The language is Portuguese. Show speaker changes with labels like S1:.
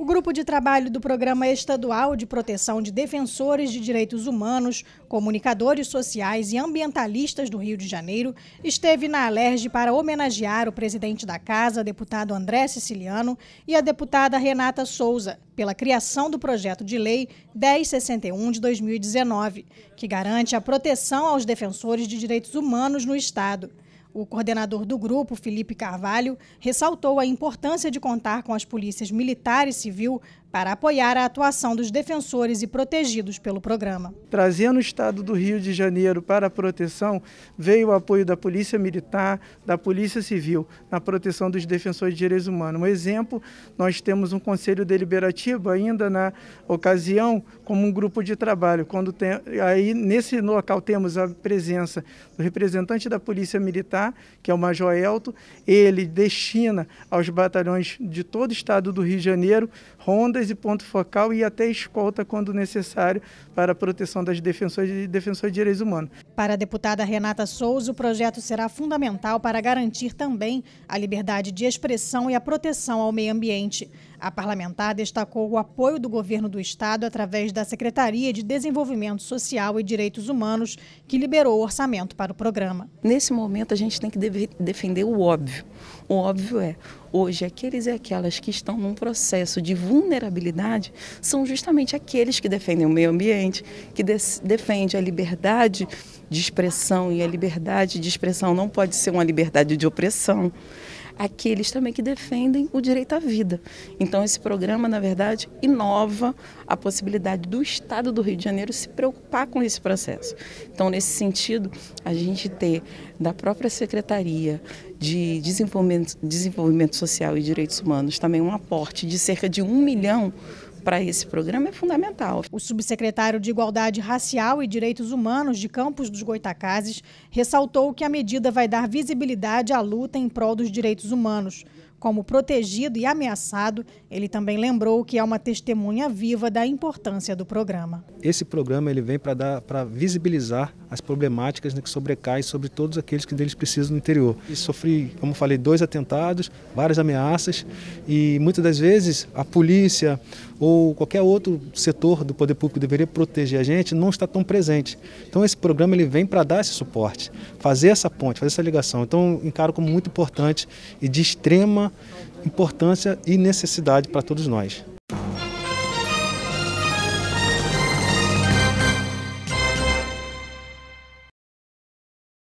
S1: O grupo de trabalho do Programa Estadual de Proteção de Defensores de Direitos Humanos, Comunicadores Sociais e Ambientalistas do Rio de Janeiro esteve na Alerj para homenagear o presidente da casa, deputado André Siciliano, e a deputada Renata Souza, pela criação do projeto de lei 1061 de 2019, que garante a proteção aos defensores de direitos humanos no Estado. O coordenador do grupo, Felipe Carvalho, ressaltou a importância de contar com as polícias militar e civil para apoiar a atuação dos defensores e protegidos pelo programa.
S2: Trazendo o Estado do Rio de Janeiro para a proteção, veio o apoio da Polícia Militar, da Polícia Civil, na proteção dos defensores de direitos humanos. Um exemplo, nós temos um Conselho Deliberativo ainda na ocasião como um grupo de trabalho. Quando tem, aí nesse local temos a presença do representante da Polícia Militar, que é o Major Elto, ele destina aos batalhões de todo o Estado do Rio de Janeiro, ronda guardas e ponto focal e até escolta quando necessário para a proteção das defensoras e defensores de direitos humanos.
S1: Para a deputada Renata Souza, o projeto será fundamental para garantir também a liberdade de expressão e a proteção ao meio ambiente. A parlamentar destacou o apoio do governo do estado através da Secretaria de Desenvolvimento Social e Direitos Humanos, que liberou o orçamento para o programa.
S3: Nesse momento, a gente tem que defender o óbvio. O óbvio é, hoje, aqueles e aquelas que estão num processo de vulnerabilidade são justamente aqueles que defendem o meio ambiente, que defendem a liberdade de expressão, e a liberdade de expressão não pode ser uma liberdade de opressão aqueles também que defendem o direito à vida. Então, esse programa, na verdade, inova a possibilidade do Estado do Rio de Janeiro se preocupar com esse processo. Então, nesse sentido, a gente ter da própria Secretaria de Desenvolvimento, Desenvolvimento Social e
S1: Direitos Humanos também um aporte de cerca de um milhão para esse programa é fundamental. O subsecretário de Igualdade Racial e Direitos Humanos de Campos dos Goitacazes ressaltou que a medida vai dar visibilidade à luta em prol dos direitos humanos. Como protegido e ameaçado, ele também lembrou que é uma testemunha viva da importância do programa.
S4: Esse programa ele vem para visibilizar as problemáticas né, que sobrecaem sobre todos aqueles que deles precisam no interior. E sofri, como falei, dois atentados, várias ameaças e muitas das vezes a polícia ou qualquer outro setor do poder público que deveria proteger a gente não está tão presente. Então esse programa ele vem para dar esse suporte, fazer essa ponte, fazer essa ligação. Então encaro como muito importante e de extrema importância e necessidade para todos nós.